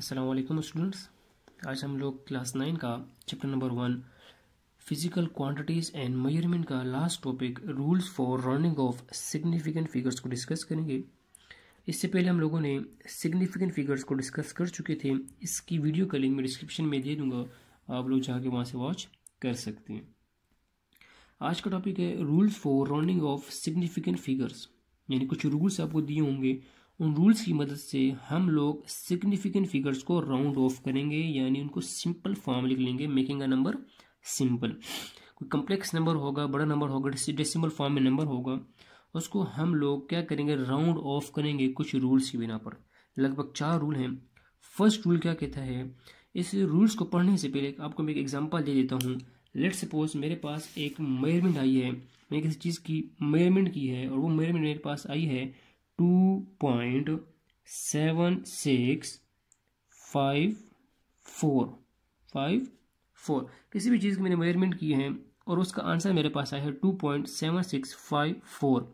Aslam students आज हम लोग क्लास नाइन का chapter number one physical quantities and measurement का last topic rules for rounding off significant figures को डिस्कस करेंगे इससे पहले हम लोगों ने सिग्निफिकेंट फिगर्स को डिस्कस कर चुके थे इसकी वीडियो का लिंक मैं डिस्क्रिप्शन में दे दूंगा आप लोग जाके वहाँ से वॉच कर सकते हैं आज का टॉपिक है rules for rounding off significant figures यानी कुछ रूल्स आपको दिए होंगे उन रूल्स की मदद से हम लोग सिग्निफिकेंट फिगर्स को राउंड ऑफ करेंगे यानी उनको सिंपल फॉर्म लिख लेंगे मेकिंग अ नंबर सिंपल कोई कम्प्लेक्स नंबर होगा बड़ा नंबर होगा डेसिमल फॉर्म में नंबर होगा उसको हम लोग क्या करेंगे राउंड ऑफ करेंगे कुछ रूल्स की बिना पर लगभग चार रूल हैं फर्स्ट रूल क्या कहता है इस रूल्स को पढ़ने से पहले आपको मैं एक एग्जांपल दे देता हूँ लेट सपोज मेरे पास एक मेयरमेंट आई है मैंने किसी चीज़ की मेयरमेंट की है और वो मेयरमेंट मेरे पास आई है two point seven six five four five four किसी भी चीज़ की मैंने मेजरमेंट की है और उसका आंसर मेरे पास आया है two point seven six five four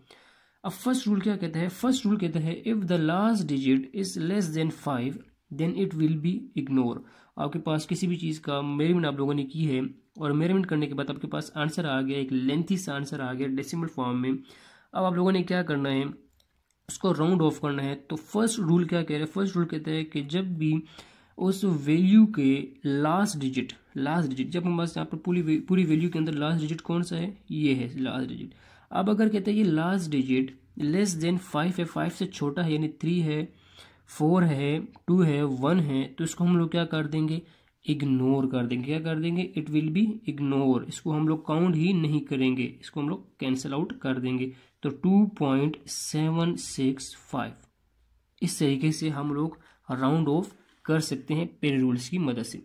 अब फर्स्ट रूल क्या कहता है फर्स्ट रूल कहता है if the last digit is less than five then it will be ignore आपके पास किसी भी चीज़ का मेजरमेंट आप लोगों ने की है और मेजरमेंट करने के बाद आपके पास आंसर आ गया एक लेंथी सा आंसर आ गया डेसिमल फॉर्म में अब आप लोगों ने क्या करना है उसको राउंड ऑफ करना है तो फर्स्ट रूल क्या कह रहे हैं फर्स्ट रूल कहता है कि जब भी उस वैल्यू के लास्ट डिजिट लास्ट डिजिट जब हमारे यहाँ पर पूरी पूरी वैल्यू के अंदर लास्ट डिजिट कौन सा है ये है लास्ट डिजिट अब अगर कहते हैं ये last digit less than five है फाइव से छोटा है यानी थ्री है फोर है टू है वन है तो इसको हम लोग क्या कर देंगे इग्नोर कर देंगे क्या कर देंगे इट विल बी इग्नोर इसको हम लोग काउंट ही नहीं करेंगे इसको हम लोग कैंसिल आउट कर देंगे तो two point seven six five इस तरीके से हम लोग राउंड ऑफ कर सकते हैं पेन रूल्स की मदद से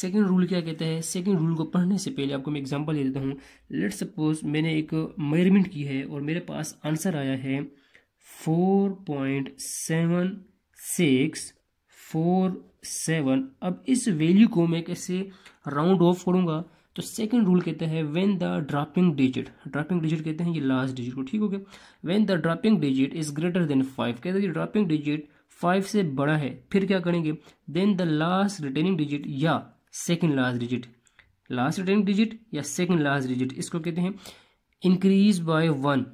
सेकेंड रूल क्या कहता है सेकेंड रूल को पढ़ने से पहले आपको मैं एग्जाम्पल दे देता हूँ लेट सपोज मैंने एक मेजरमेंट की है और मेरे पास आंसर आया है four point seven six four seven अब इस वैल्यू को मैं कैसे राउंड ऑफ करूँगा तो सेकंड रूल कहते हैं when the dropping digit dropping digit कहते हैं ये लास्ट डिजिट को ठीक हो गया when the dropping digit is greater than five कहते हैं ड्रॉपिंग डिजिट फाइव से बड़ा है फिर क्या करेंगे then the last retaining digit या second last digit last retaining digit या सेकेंड लास्ट डिजिट इसको कहते हैं इंक्रीज बाय वन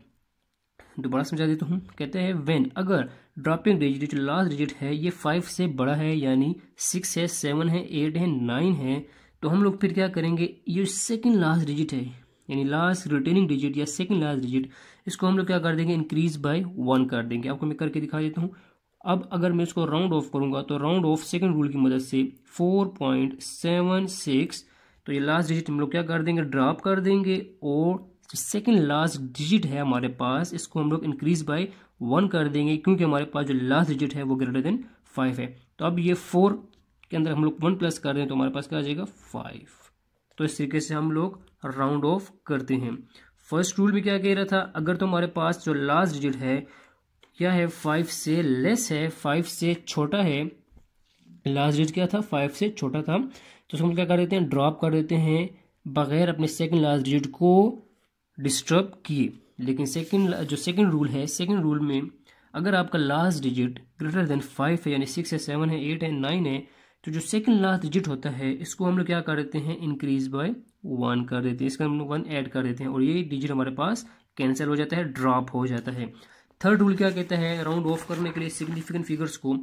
दोबारा समझा देता हूँ कहते हैं वेन अगर ड्रॉपिंग डिजिट जो लास्ट डिजिट है ये फाइव से बड़ा है यानी सिक्स है सेवन है एट है नाइन है तो हम लोग फिर क्या करेंगे ये सेकेंड लास्ट डिजिट है यानी लास्ट रिटेनिंग डिजिट या सेकेंड लास्ट डिजिट इसको हम लोग क्या कर देंगे इंक्रीज बाय वन कर देंगे आपको मैं करके दिखा देता हूँ अब अगर मैं इसको राउंड ऑफ करूँगा तो राउंड ऑफ सेकेंड रूल की मदद से फोर पॉइंट सेवन सिक्स तो ये लास्ट डिजिट हम लोग क्या कर देंगे ड्रॉप कर देंगे और जो सेकेंड लास्ट डिजिट है हमारे पास इसको हम लोग इंक्रीज बाय वन कर देंगे क्योंकि हमारे पास जो लास्ट डिजिट है वो ग्रेटर देन फाइव है तो अब ये फोर के अंदर हम लोग वन प्लस कर रहे हैं तो हमारे पास क्या आ जाएगा फाइव तो इस तरीके से हम लोग राउंड ऑफ करते हैं फर्स्ट रूल भी क्या कह रहा था अगर तो हमारे पास जो लास्ट डिजिट है क्या है फाइव से लेस है फाइव से छोटा है लास्ट डिजिट क्या था फाइव से छोटा था तो उसको हम क्या कर देते हैं ड्रॉप कर देते हैं बगैर अपने सेकंड लास्ट डिजिट को डिस्टर्ब किए लेकिन सेकंड जो सेकंड रूल है सेकंड रूल में अगर आपका last digit greater than five है यानी सिक्स है सेवन है एट है नाइन है तो जो सेकंड लास्ट डिजिट होता है इसको हम लोग क्या कर देते हैं इंक्रीज बाय वन कर देते हैं इसका हम लोग वन ऐड कर देते हैं और ये डिजिट हमारे पास कैंसिल हो जाता है ड्रॉप हो जाता है थर्ड रूल क्या कहता है राउंड ऑफ करने के लिए सिग्निफिकेंट फिगर्स को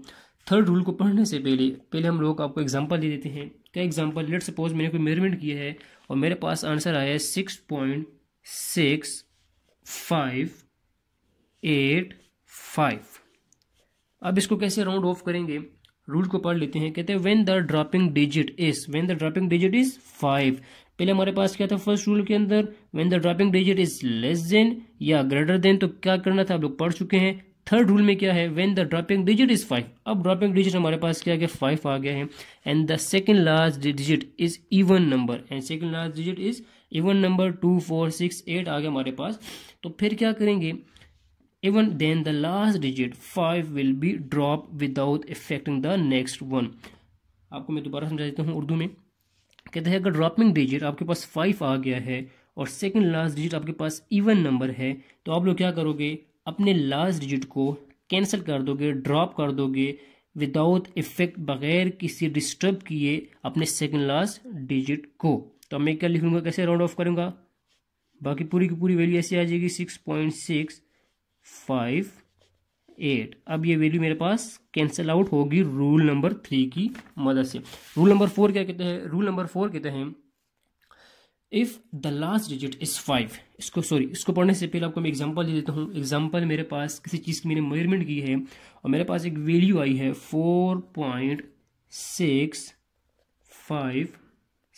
थर्ड रूल को पढ़ने से पहले पहले हम लोग आपको एग्जाम्पल दे देते हैं क्या एग्जाम्पल लेट सपोज मैंने कोई मेजरमेंट किया है और मेरे पास आंसर आया है six point six five eight five अब इसको कैसे राउंड ऑफ करेंगे रूल को पढ़ लेते हैं कहते हैं when the dropping digit is when the dropping digit is five पहले हमारे पास क्या था फर्स्ट रूल के अंदर when the dropping digit is less than या ग्रेटर देन तो क्या करना था आप लोग पढ़ चुके हैं थर्ड रूल में क्या है when the dropping digit is five अब ड्रॉपिंग डिजिट हमारे पास क्या गया फाइव आ गया है and the second last digit is even number and second last digit is even number two four six eight आ गया हमारे पास तो फिर क्या करेंगे even then the last digit 5 will be dropped without affecting the next one आपको मैं दोबारा समझा देता हूँ उर्दू में कहते हैं अगर ड्रॉपिंग डिजिट आपके पास फाइव आ गया है और सेकंड लास्ट डिजिट आपके पास इवन नंबर है तो आप लोग क्या करोगे अपने लास्ट डिजिट को कैंसिल कर दोगे ड्रॉप कर दोगे विदाउट इफेक्ट बगैर किसी डिस्टर्ब किए अपने सेकंड लास्ट डिजिट को तो मैं क्या लिखूंगा कैसे राउंड ऑफ करूंगा बाकी पूरी की पूरी वैल्यू ऐसी आ जाएगी सिक्स सिक्स फाइव एट अब ये वैल्यू मेरे पास कैंसिल आउट होगी रूल नंबर थ्री की मदद से रूल नंबर फोर क्या कहते हैं रूल नंबर फोर कहते हैं if the last digit is five इसको सॉरी इसको पढ़ने से पहले आपको मैं एग्जांपल दे देता हूँ एग्जांपल मेरे पास किसी चीज़ की मैंने मेजरमेंट की है और मेरे पास एक वैल्यू आई है four point six five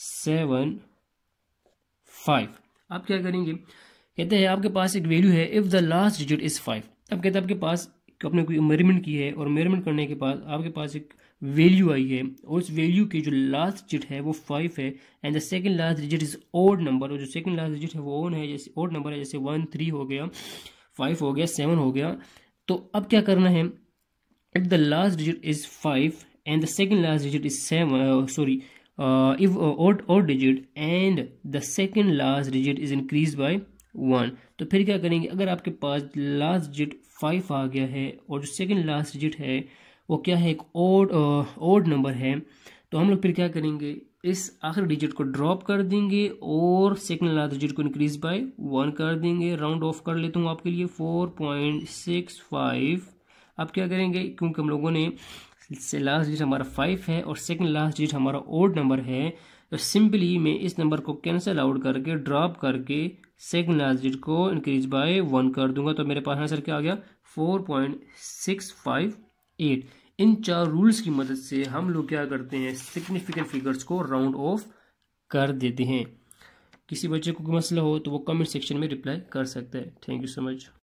seven five आप क्या करेंगे कहते हैं आपके पास एक वैल्यू है if the last digit is five अब कहते हैं आपके पास आपने कोई मेरीमेंट की है और मेरीमेंट करने के बाद आपके पास एक वैल्यू आई है और उस वैल्यू की जो लास्ट डिजिट है वो फाइव है and the second last digit is odd number और जो सेकंड लास्ट डिजिट है वो ओन है जैसे ओड नंबर है जैसे वन थ्री हो गया फाइव हो गया सेवन हो गया तो अब क्या करना है if the last digit is five and the second last digit is seven sorry if odd odd digit and the second last digit is increase by one तो फिर क्या करेंगे अगर आपके पास लास्ट डिजिट फाइव आ गया है और जो सेकेंड लास्ट डिजिट है वो क्या है एक ओड ओड नंबर है तो हम लोग फिर क्या करेंगे इस आखिरी डिजिट को ड्रॉप कर देंगे और सेकेंड लास्ट डिजिट को इंक्रीज बाय वन कर देंगे राउंड ऑफ कर लेता हूँ आपके लिए फोर पॉइंट सिक्स फाइव अब क्या करेंगे क्योंकि हम लोगों ने लास्ट डिजिट हमारा फाइव है और सेकेंड लास्ट डिजिट हमारा ओड नंबर है तो सिंपली मैं इस नंबर को कैंसिल आउट करके ड्रॉप करके सेकंड लास्ट डिजिट को इंक्रीज बाय वन कर दूंगा तो मेरे पास आंसर क्या आ गया four point six five eight इन चार रूल्स की मदद से हम लोग क्या करते हैं सिग्निफिकेंट फिगर्स को राउंड ऑफ कर देते हैं किसी बच्चे को कोई मसला हो तो वो कमेंट सेक्शन में रिप्लाई कर सकता है थैंक यू सो मच